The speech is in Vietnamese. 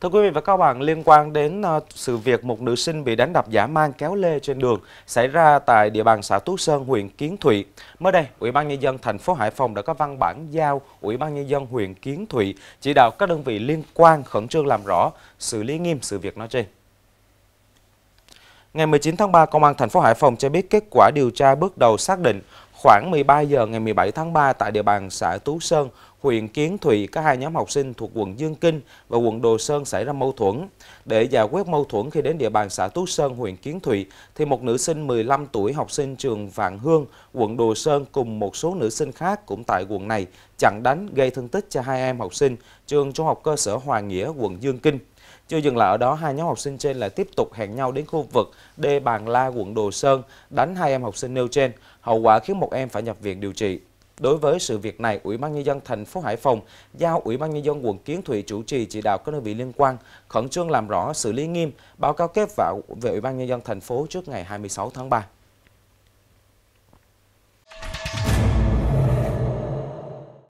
Thưa quý vị và các bạn, liên quan đến ờ, sự việc một nữ sinh bị đánh đập giả mang kéo lê trên đường xảy ra tại địa bàn xã Tú Sơn, huyện Kiến Thụy. Mới đây, Ủy ban Nhân dân thành phố Hải Phòng đã có văn bản giao Ủy ban Nhân dân huyện Kiến Thụy chỉ đạo các đơn vị liên quan khẩn trương làm rõ, xử lý nghiêm sự việc nói trên. Ngày 19 tháng 3, Công an thành phố Hải Phòng cho biết kết quả điều tra bước đầu xác định Khoảng 13 giờ ngày 17 tháng 3 tại địa bàn xã Tú Sơn, huyện Kiến Thụy, có hai nhóm học sinh thuộc quận Dương Kinh và quận Đồ Sơn xảy ra mâu thuẫn. Để giải quyết mâu thuẫn khi đến địa bàn xã Tú Sơn, huyện Kiến Thụy, thì một nữ sinh 15 tuổi học sinh trường Vạn Hương, quận Đồ Sơn cùng một số nữ sinh khác cũng tại quận này chặn đánh gây thương tích cho hai em học sinh trường trung học cơ sở Hòa Nghĩa, quận Dương Kinh. Chưa dừng lại ở đó, hai nhóm học sinh trên lại tiếp tục hẹn nhau đến khu vực D Bàn La, quận Đồ Sơn, đánh hai em học sinh nêu trên. Hậu quả khiến một em phải nhập viện điều trị. Đối với sự việc này, Ủy ban nhân dân thành phố Hải Phòng giao Ủy ban nhân dân quận Kiến Thụy chủ trì chỉ đạo các đơn vị liên quan khẩn trương làm rõ, xử lý nghiêm, báo cáo kết quả về Ủy ban nhân dân thành phố trước ngày 26 tháng 3.